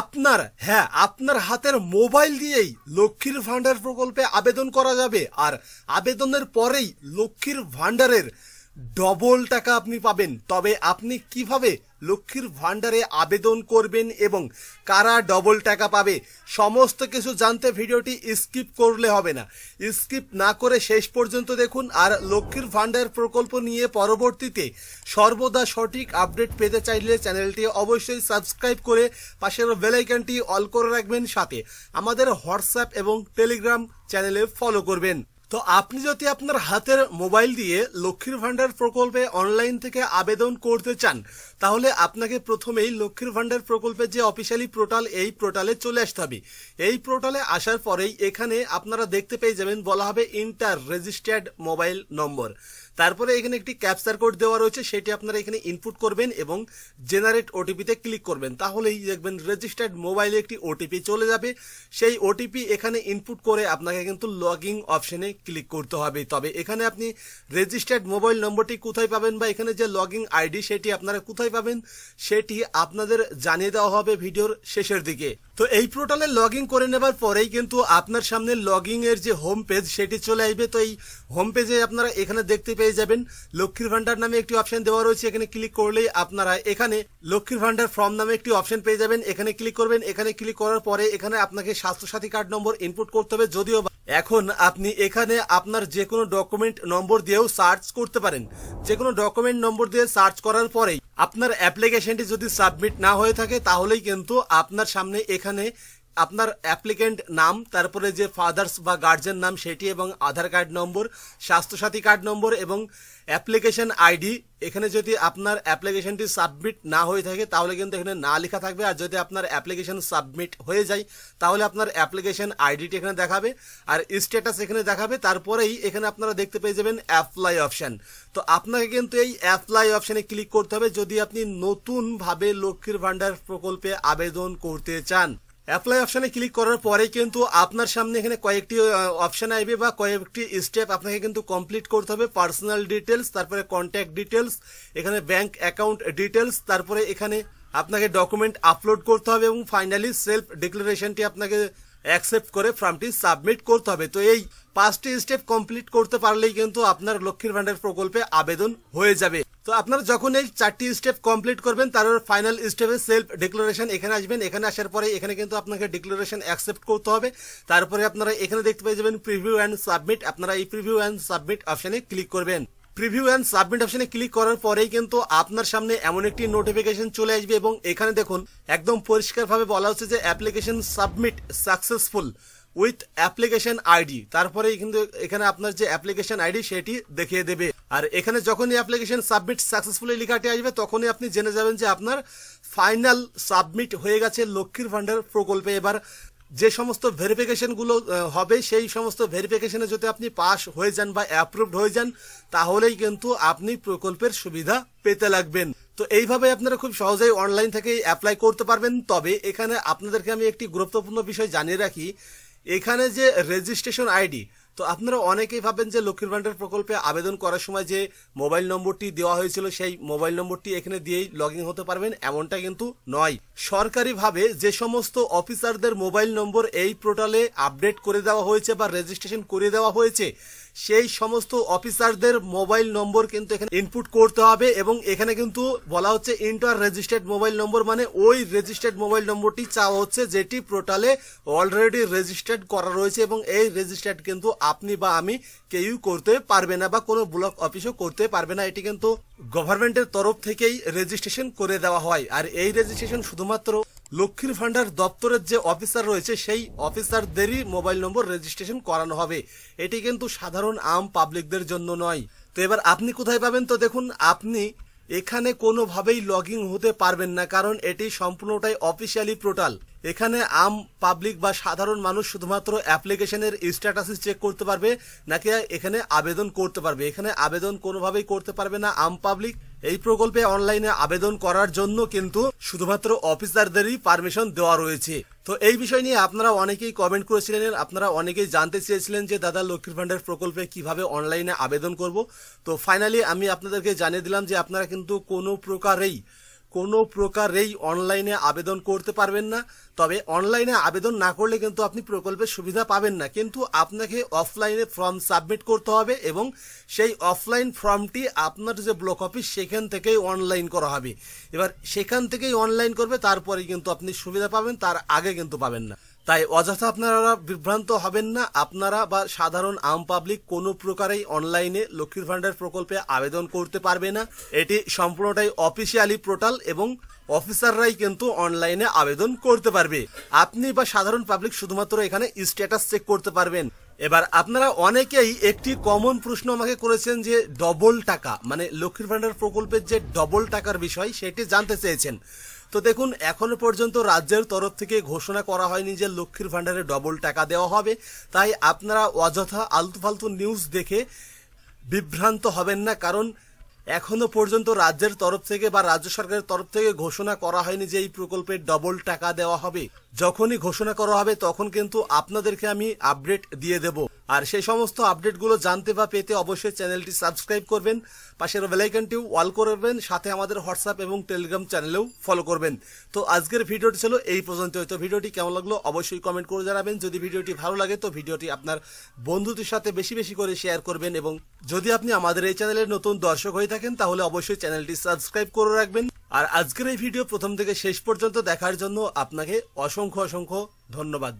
আপনার হ্যাঁ আপনার হাতের মোবাইল দিয়েই লক্ষ্মীর ভাণ্ডার প্রকল্পে আবেদন করা যাবে আর আবেদনের পরেই লক্ষ্মীর ভাণ্ডারের ডবল টাকা আপনি পাবেন তবে আপনি কিভাবে লক্ষ্মীর ভান্ডারে আবেদন করবেন এবং কারা ডবল টাকা পাবে সমস্ত কিছু জানতে ভিডিওটি স্কিপ করলে হবে না স্কিপ না করে শেষ পর্যন্ত দেখুন আর লক্ষ্মীর ভান্ডার প্রকল্প নিয়ে পরবর্তীতে সর্বদা সঠিক আপডেট পেতে চাইলে চ্যানেলটি অবশ্যই সাবস্ক্রাইব করে পাশের বেলাইকানটি অল করে রাখবেন সাথে আমাদের হোয়াটসঅ্যাপ এবং টেলিগ্রাম চ্যানেলে ফলো করবেন তো আপনি যদি আপনার হাতের মোবাইল দিয়ে লক্ষ্মীর ভাণ্ডার প্রকল্পে অনলাইন থেকে আবেদন করতে চান তাহলে আপনাকে প্রথমেই লক্ষ্মীর ভাণ্ডার প্রকল্পের যে অফিসিয়ালি পোর্টাল এই পোর্টালে চলে আসতে হবে এই পোর্টালে আসার পরেই এখানে আপনারা দেখতে পেয়ে যাবেন বলা হবে ইন্টার রেজিস্টার্ড মোবাইল নম্বর তারপরে এখানে একটি ক্যাপচার কোড দেওয়া রয়েছে সেটি আপনারা এখানে ইনপুট করবেন এবং জেনারেট ওটিপিতে ক্লিক করবেন তাহলেই দেখবেন রেজিস্টার্ড মোবাইলে একটি ওটিপি চলে যাবে সেই ওটিপি এখানে ইনপুট করে আপনাকে কিন্তু লগিং অপশনে ক্লিক করতে হবে তবে এখানে আপনি রেজিস্টার্ড মোবাইল নম্বরটি কোথায় পাবেন বা এখানে যে লগিং আইডি সেটি আপনারা কোথায় পাবেন সেটি আপনাদের জানিয়ে দেওয়া হবে ভিডিওর শেষের দিকে তো এই পোর্টালে লগ করে নেবার পরেই কিন্তু আপনার সামনে লগ এর যে হোম পেজ সেটি চলে আসবে তো এই হোম পেজে আপনারা এখানে দেখতে পেয়ে যাবেন লক্ষ্মীর ভান্ডার নামে একটি অপশন দেওয়া রয়েছে এখানে ক্লিক করলেই আপনারা এখানে লক্ষ্মীর ভান্ডার ফর্ম নামে একটি অপশন পেয়ে যাবেন এখানে ক্লিক করবেন এখানে ক্লিক করার পরে এখানে আপনাকে স্বাস্থ্যসাথী কার্ড নম্বর ইনপুট করতে হবে যদিও এখন আপনি এখানে আপনার যে কোনো ডকুমেন্ট নম্বর দিয়েও সার্চ করতে পারেন যে কোনো ডকুমেন্ট নম্বর দিয়ে সার্চ করার পরেই আপনার অ্যাপ্লিকেশনটি যদি সাবমিট না হয়ে থাকে তাহলেই কিন্তু আপনার সামনে এখানে আপনার অ্যাপ্লিকেন্ট নাম তারপরে যে ফাদার্স বা গার্জেন নাম সেটি এবং Aadhaar card number Swasthya Sathi card number এবং অ্যাপ্লিকেশন আইডি এখানে যদি আপনার অ্যাপ্লিকেশনটি সাবমিট না হয়ে থাকে তাহলে কিন্তু এখানে না লেখা থাকবে আর যদি আপনার অ্যাপ্লিকেশন সাবমিট হয়ে যায় তাহলে আপনার অ্যাপ্লিকেশন আইডিটি এখানে দেখাবে আর স্ট্যাটাস এখানে দেখাবে তারপরেই এখানে আপনারা দেখতে পেয়ে যাবেন অ্যাপ্লাই অপশান তো আপনাকে কিন্তু এই অ্যাপ্লাই অপশানে ক্লিক করতে হবে যদি আপনি নতুনভাবে লক্ষ্মীর ভাণ্ডার প্রকল্পে আবেদন করতে চান অ্যাপ্লাই অপশানে ক্লিক করার পরে কিন্তু আপনার সামনে এখানে কয়েকটি অপশান আসবে বা কয়েকটি স্টেপ আপনাকে কিন্তু কমপ্লিট করতে হবে পার্সোনাল ডিটেলস তারপরে কন্ট্যাক্ট ডিটেলস এখানে ব্যাংক অ্যাকাউন্ট ডিটেলস তারপরে এখানে আপনাকে ডকুমেন্ট আপলোড করতে হবে এবং ফাইনালি সেলফ ডিক্লারেশনটি আপনাকে অ্যাকসেপ্ট করে ফর্মটি সাবমিট করতে হবে তো এই পাঁচটি স্টেপ কমপ্লিট করতে পারলেই কিন্তু আপনার লক্ষ্মীর ভাণ্ডার প্রকল্পে আবেদন হয়ে যাবে তো আপনারা যখন এই চারটি স্টেপ কমপ্লিট করবেন তার ফাইনাল স্টেপে সেলফ ডিক্লারেশন এখানে আসবেন এখানে আসার পরে এখানে কিন্তু আপনাকে ডিক্লারেশন অ্যাকসেপ্ট করতে হবে তারপরে আপনারা এখানে দেখতে পেয়ে যাবেন প্রিভিউ অ্যান্ড সাবমিট আপনারা এই প্রিভিউ অ্যান্ড সাবমিট অপশানে ক্লিক করবেন প্রিভিউ অ্যান্ড সাবমিট অপশানে ক্লিক করার পরেই কিন্তু আপনার সামনে এমন একটি নোটিফিকেশন চলে আসবে এবং এখানে দেখুন একদম পরিষ্কারভাবে বলা হচ্ছে যে application submit successful with application ID তারপরে কিন্তু এখানে আপনার যে অ্যাপ্লিকেশন আইডি সেটি দেখিয়ে দেবে আর এখানে যখনই অ্যাপ্লিকেশন সাবমিট সাকসেসফুলি লেখাটি আসবে তখনই আপনি জেনে যাবেন যে আপনার ফাইনাল সাবমিট হয়ে গেছে লক্ষ্মীর ভাণ্ডার প্রকল্পে এবার যে সমস্ত ভেরিফিকেশনগুলো হবে সেই সমস্ত ভেরিফিকেশনে যদি আপনি পাস হয়ে যান বা অ্যাপ্রুভড হয়ে যান তাহলেই কিন্তু আপনি প্রকল্পের সুবিধা পেতে লাগবেন তো এইভাবে আপনারা খুব সহজেই অনলাইন থেকে অ্যাপ্লাই করতে পারবেন তবে এখানে আপনাদেরকে আমি একটি গুরুত্বপূর্ণ বিষয় জানিয়ে রাখি এখানে যে রেজিস্ট্রেশন আইডি তো আপনারা অনেকেই ভাবেন যে লক্ষ্মীর ভাণ্ডার প্রকল্পে আবেদন করার সময় যে মোবাইল নম্বরটি দেওয়া হয়েছিল সেই মোবাইল নম্বরটি এখানে দিয়েই লগ হতে পারবেন এমনটা কিন্তু নয় সরকারিভাবে যে সমস্ত অফিসারদের মোবাইল নম্বর এই পোর্টালে আপডেট করে দেওয়া হয়েছে বা রেজিস্ট্রেশন করে দেওয়া হয়েছে সেই সমস্ত অফিসারদের মোবাইল নম্বর কিন্তু এখানে ইনপুট করতে হবে এবং এখানে কিন্তু বলা হচ্ছে ইন্টার রেজিস্টার্ড মোবাইল নম্বর মানে ওই রেজিস্টার্ড মোবাইল নম্বরটি চাওয়া হচ্ছে যেটি পোর্টালে অলরেডি রেজিস্টার্ড করা রয়েছে এবং এই রেজিস্টার্ড কিন্তু আপনি বা আমি কেউ করতে পারবে না বা কোনো ব্লক অফিসও করতে পারবে না এটি কিন্তু গভর্নমেন্টের তরফ থেকেই রেজিস্ট্রেশন করে দেওয়া হয় আর এই রেজিস্ট্রেশন শুধুমাত্র লক্ষ্মীর ভাণ্ডার দপ্তরের যে অফিসার রয়েছে সেই অফিসারদেরই মোবাইল নম্বর রেজিস্ট্রেশন করানো হবে এটি কিন্তু সাধারণ আম পাবলিকদের জন্য নয় তো এবার আপনি কোথায় পাবেন তো দেখুন আপনি এখানে কোনোভাবেই লগ হতে পারবেন না কারণ এটি সম্পূর্ণটাই অফিসিয়ালি পোর্টাল এখানে আম পাবলিক বা সাধারণ মানুষ শুধুমাত্র অ্যাপ্লিকেশনের স্ট্যাটাস চেক করতে পারবে নাকি এখানে আবেদন করতে পারবে এখানে আবেদন কোনোভাবেই করতে পারবে না আম পাবলিক এই প্রকল্পে অনলাইনে আবেদন করার জন্য কিন্তু শুধুমাত্র অফিসারদেরই পারমিশন দেওয়া রয়েছে তো এই বিষয় নিয়ে আপনারা অনেকেই কমেন্ট করেছিলেন আপনারা অনেকেই জানতে চেয়েছিলেন যে দাদা লক্ষ্মীর ভান্ডার প্রকল্পে কিভাবে অনলাইনে আবেদন করব তো ফাইনালি আমি আপনাদেরকে জানিয়ে দিলাম যে আপনারা কিন্তু কোনো প্রকারেই কোনো প্রকারেই অনলাইনে আবেদন করতে পারবেন না তবে অনলাইনে আবেদন না করলে কিন্তু আপনি প্রকল্পের সুবিধা পাবেন না কিন্তু আপনাকে অফলাইনে ফর্ম সাবমিট করতে হবে এবং সেই অফলাইন ফর্মটি আপনার যে ব্লক অফিস সেখান থেকেই অনলাইন করা হবে এবার সেখান থেকেই অনলাইন করবে তারপরে কিন্তু আপনি সুবিধা পাবেন তার আগে কিন্তু পাবেন না তাই অযথা আপনারা বিভ্রান্ত হবেন না আপনারা বা সাধারণ আম পাবলিক কোনো প্রকারেই অনলাইনে লক্ষ্মীর ভাণ্ডার প্রকল্পে আবেদন করতে পারবে না এটি সম্পূর্ণটাই অফিসিয়ালি পোর্টাল এবং অফিসাররাই কিন্তু অনলাইনে আবেদন করতে পারবে আপনি বা সাধারণ পাবলিক শুধুমাত্র এখানে স্ট্যাটাস চেক করতে পারবেন এবার আপনারা অনেকেই একটি কমন প্রশ্ন আমাকে করেছেন যে ডবল টাকা মানে লক্ষ্মীর ভাণ্ডার প্রকল্পের যে ডবল টাকার বিষয় সেটি জানতে চেয়েছেন তো দেখুন এখনও পর্যন্ত রাজ্যের তরফ থেকে ঘোষণা করা হয়নি যে লক্ষ্মীর ভাণ্ডারে ডবল টাকা দেওয়া হবে তাই আপনারা অযথা আলতু ফালতু নিউজ দেখে বিভ্রান্ত হবেন না কারণ এখনও পর্যন্ত রাজ্যের তরফ থেকে বা রাজ্য সরকারের তরফ থেকে ঘোষণা করা হয়নি যে এই প্রকল্পে ডবল টাকা দেওয়া হবে যখনই ঘোষণা করা হবে তখন কিন্তু আপনাদেরকে আমি আপডেট দিয়ে দেব আর সেই সমস্ত আপডেটগুলো জানতে বা পেতে অবশ্যই চ্যানেলটি সাবস্ক্রাইব করবেন পাশের বেলাইকনটিও ওয়াল করবেন সাথে আমাদের হোয়াটসঅ্যাপ এবং টেলিগ্রাম চ্যানেলেও ফলো করবেন তো আজকের ভিডিওটি ছিল এই পর্যন্ত তো ভিডিওটি কেমন লাগলো অবশ্যই কমেন্ট করে জানাবেন যদি ভিডিওটি ভালো লাগে তো ভিডিওটি আপনার বন্ধুদের সাথে বেশি বেশি করে শেয়ার করবেন এবং যদি আপনি আমাদের এই চ্যানেলের নতুন দর্শক হয়ে থাকেন তাহলে অবশ্যই চ্যানেলটি সাবস্ক্রাইব করে রাখবেন আর আজকের এই ভিডিও প্রথম থেকে শেষ পর্যন্ত দেখার জন্য আপনাকে অসংখ্য অসংখ্য ধন্যবাদ